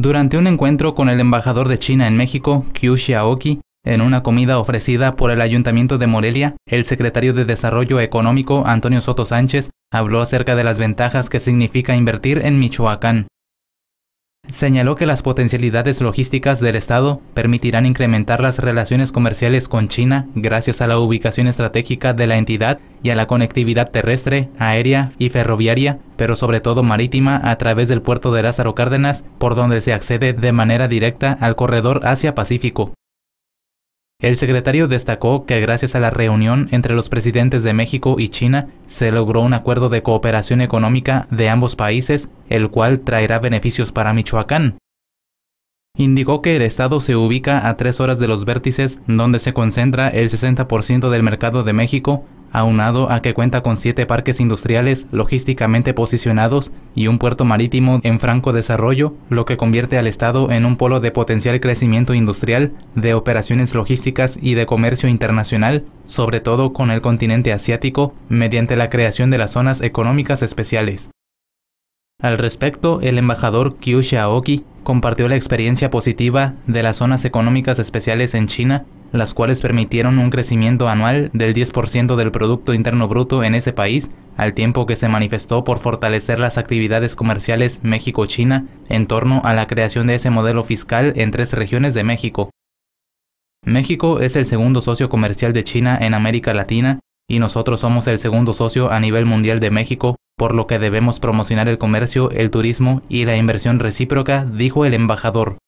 Durante un encuentro con el embajador de China en México, Qiu Xiaoki, en una comida ofrecida por el Ayuntamiento de Morelia, el secretario de Desarrollo Económico, Antonio Soto Sánchez, habló acerca de las ventajas que significa invertir en Michoacán. Señaló que las potencialidades logísticas del Estado permitirán incrementar las relaciones comerciales con China gracias a la ubicación estratégica de la entidad y a la conectividad terrestre, aérea y ferroviaria, pero sobre todo marítima a través del puerto de Lázaro Cárdenas, por donde se accede de manera directa al corredor Asia-Pacífico. El secretario destacó que gracias a la reunión entre los presidentes de México y China se logró un acuerdo de cooperación económica de ambos países, el cual traerá beneficios para Michoacán. Indicó que el estado se ubica a tres horas de los vértices donde se concentra el 60% del mercado de México aunado a que cuenta con siete parques industriales logísticamente posicionados y un puerto marítimo en franco desarrollo, lo que convierte al Estado en un polo de potencial crecimiento industrial, de operaciones logísticas y de comercio internacional, sobre todo con el continente asiático, mediante la creación de las zonas económicas especiales. Al respecto, el embajador Kyushu Aoki compartió la experiencia positiva de las zonas económicas especiales en China las cuales permitieron un crecimiento anual del 10% del Producto Interno Bruto en ese país, al tiempo que se manifestó por fortalecer las actividades comerciales México-China en torno a la creación de ese modelo fiscal en tres regiones de México. México es el segundo socio comercial de China en América Latina y nosotros somos el segundo socio a nivel mundial de México, por lo que debemos promocionar el comercio, el turismo y la inversión recíproca, dijo el embajador.